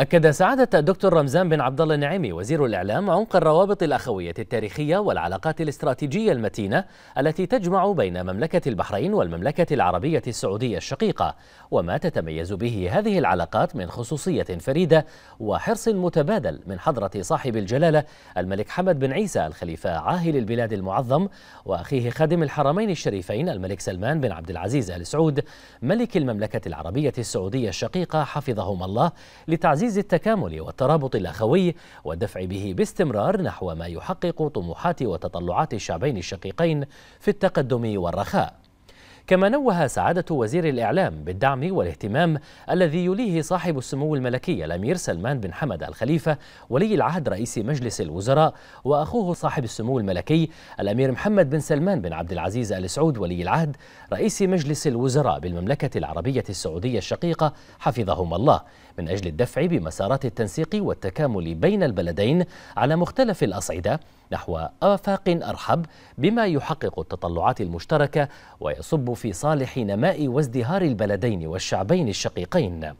أكد سعادة الدكتور رمزان بن عبد الله النعيمي وزير الإعلام عمق الروابط الأخوية التاريخية والعلاقات الاستراتيجية المتينة التي تجمع بين مملكة البحرين والمملكة العربية السعودية الشقيقة وما تتميز به هذه العلاقات من خصوصية فريدة وحرص متبادل من حضرة صاحب الجلالة الملك حمد بن عيسى الخليفة عاهل البلاد المعظم وأخيه خادم الحرمين الشريفين الملك سلمان بن عبد العزيز آل سعود ملك المملكة العربية السعودية الشقيقة حفظهما الله لتعزيز تعزيز التكامل والترابط الأخوي والدفع به باستمرار نحو ما يحقق طموحات وتطلعات الشعبين الشقيقين في التقدم والرخاء كما نوه سعادة وزير الإعلام بالدعم والاهتمام الذي يليه صاحب السمو الملكي الأمير سلمان بن حمد الخليفة ولي العهد رئيس مجلس الوزراء وأخوه صاحب السمو الملكي الأمير محمد بن سلمان بن عبد العزيز آل سعود ولي العهد رئيس مجلس الوزراء بالمملكة العربية السعودية الشقيقة حفظهما الله من أجل الدفع بمسارات التنسيق والتكامل بين البلدين على مختلف الأصعدة نحو آفاق أرحب بما يحقق التطلعات المشتركة ويصب في صالح نماء وازدهار البلدين والشعبين الشقيقين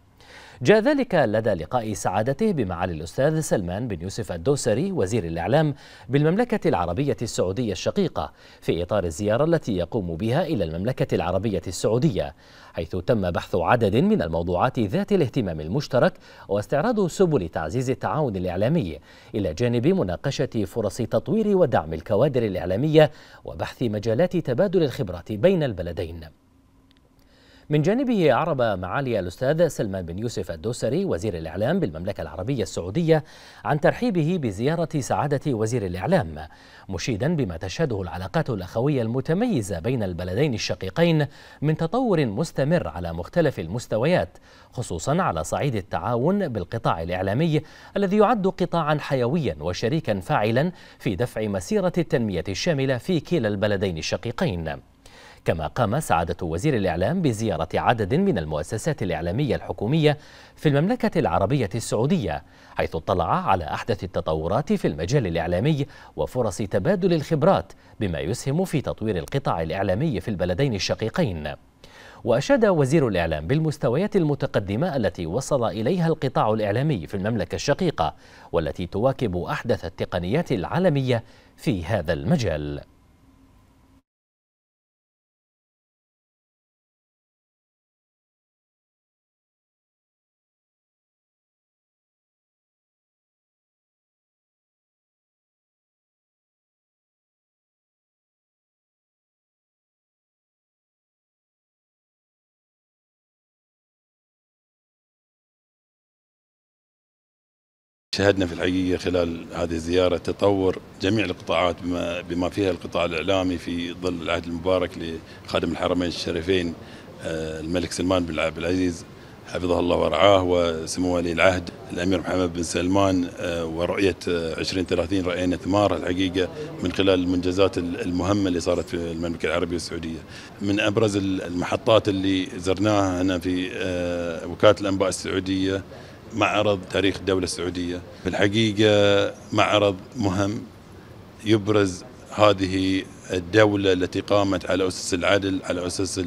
جاء ذلك لدى لقاء سعادته بمعالي الأستاذ سلمان بن يوسف الدوسري وزير الإعلام بالمملكة العربية السعودية الشقيقة في إطار الزيارة التي يقوم بها إلى المملكة العربية السعودية حيث تم بحث عدد من الموضوعات ذات الاهتمام المشترك واستعراض سبل تعزيز التعاون الإعلامي إلى جانب مناقشة فرص تطوير ودعم الكوادر الإعلامية وبحث مجالات تبادل الخبرات بين البلدين من جانبه عرب معالي الأستاذ سلمان بن يوسف الدوسري وزير الإعلام بالمملكة العربية السعودية عن ترحيبه بزيارة سعادة وزير الإعلام مشيدا بما تشهده العلاقات الأخوية المتميزة بين البلدين الشقيقين من تطور مستمر على مختلف المستويات خصوصا على صعيد التعاون بالقطاع الإعلامي الذي يعد قطاعا حيويا وشريكا فاعلا في دفع مسيرة التنمية الشاملة في كلا البلدين الشقيقين كما قام سعادة وزير الإعلام بزيارة عدد من المؤسسات الإعلامية الحكومية في المملكة العربية السعودية حيث اطلع على أحدث التطورات في المجال الإعلامي وفرص تبادل الخبرات بما يسهم في تطوير القطاع الإعلامي في البلدين الشقيقين وأشاد وزير الإعلام بالمستويات المتقدمة التي وصل إليها القطاع الإعلامي في المملكة الشقيقة والتي تواكب أحدث التقنيات العالمية في هذا المجال شهدنا في الحقيقة خلال هذه الزيارة تطور جميع القطاعات بما فيها القطاع الإعلامي في ظل العهد المبارك لخادم الحرمين الشريفين آه، الملك سلمان بن عبد العزيز حفظه الله ورعاه وسمو ولي العهد الامير محمد بن سلمان آه، ورؤيه 2030 آه، راينا ثمار الحقيقه من خلال المنجزات المهمه اللي صارت في المملكه العربيه السعوديه. من ابرز المحطات اللي زرناها هنا في وكاله الانباء السعوديه معرض تاريخ الدولة السعودية في الحقيقة معرض مهم يبرز هذه الدولة التي قامت على أسس العدل على أسس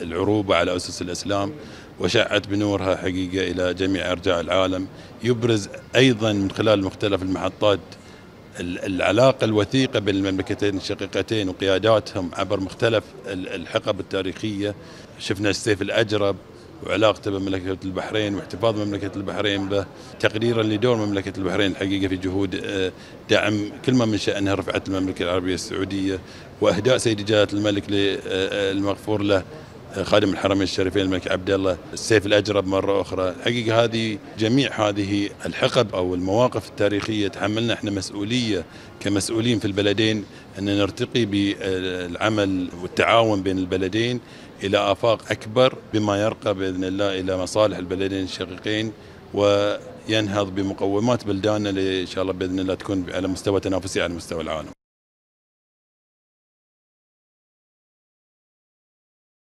العروبة على أسس الإسلام وشعت بنورها حقيقة إلى جميع أرجاء العالم يبرز أيضا من خلال مختلف المحطات العلاقة الوثيقة بين المملكتين الشقيقتين وقياداتهم عبر مختلف الحقب التاريخية شفنا السيف الأجرب وعلاقته بمملكة البحرين واحتفاظ مملكة البحرين به تقديرا لدور مملكة البحرين الحقيقة في جهود آه، دعم كل ما من شأنها رفعة المملكة العربية السعودية وأهداء سيد جلالة الملك للمغفور آه، آه، له خادم الحرمين الشريفين الملك عبد الله السيف الاجرب مره اخرى، حقيقه هذه جميع هذه الحقب او المواقف التاريخيه تحملنا احنا مسؤوليه كمسؤولين في البلدين ان نرتقي بالعمل والتعاون بين البلدين الى افاق اكبر بما يرقى باذن الله الى مصالح البلدين الشقيقين وينهض بمقومات بلداننا ان شاء الله باذن الله تكون على مستوى تنافسي على مستوى العالم.